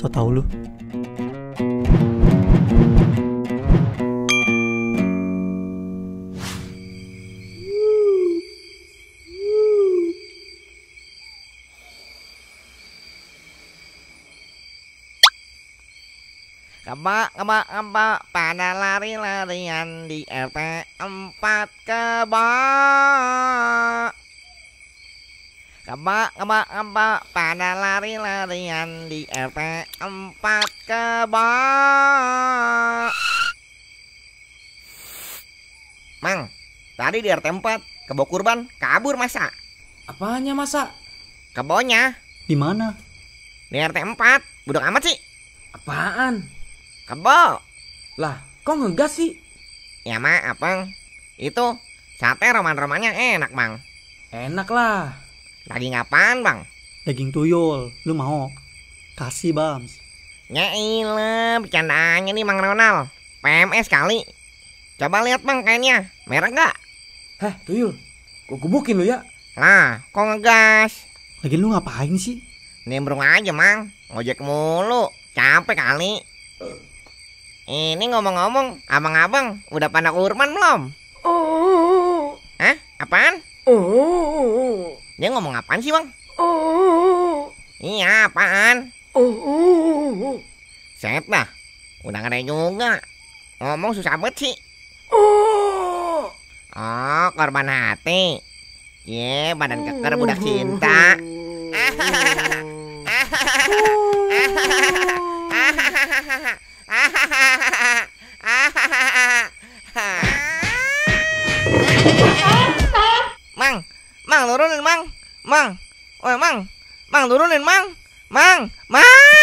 so tau lu Kebak kebak kebak pada lari-larian di RT 4 kebak Kebak kebak kebak pada lari-larian di RT empat kebo. Mang, tadi di RT empat kebo kurban kabur masa? Apanya masa? Kebonya. Di mana? Di RT empat, budak amat sih. Apaan? Kebo. Lah, kok ngegas sih? Ya mak, apa? Itu sate roman-romannya enak, mang. Enak lah. Daging apaan bang? Daging tuyul, lu mau? Kasih Bams Ya bercandaannya nih Bang Ronald PMS kali Coba lihat bang kainnya, merah nggak? Hah tuyul, kok gubukin lu ya Lah, kok ngegas? Lagi lu ngapain sih? Nimbrung aja mang, ngojek mulu, capek kali Ini ngomong-ngomong, abang-abang udah pada urban belum? Dia ngomong apaan sih, Bang? Oh. Iya, apaan? Oh. Set dah. Udah ngeri juga. Ngomong susah banget sih. Oh. Oh, korban hati. Ye, yeah, badan keker budak cinta. Oh. Mang, mang nurunin mang. Mang, oi Mang, Mang turunin Mang, Mang, Mang.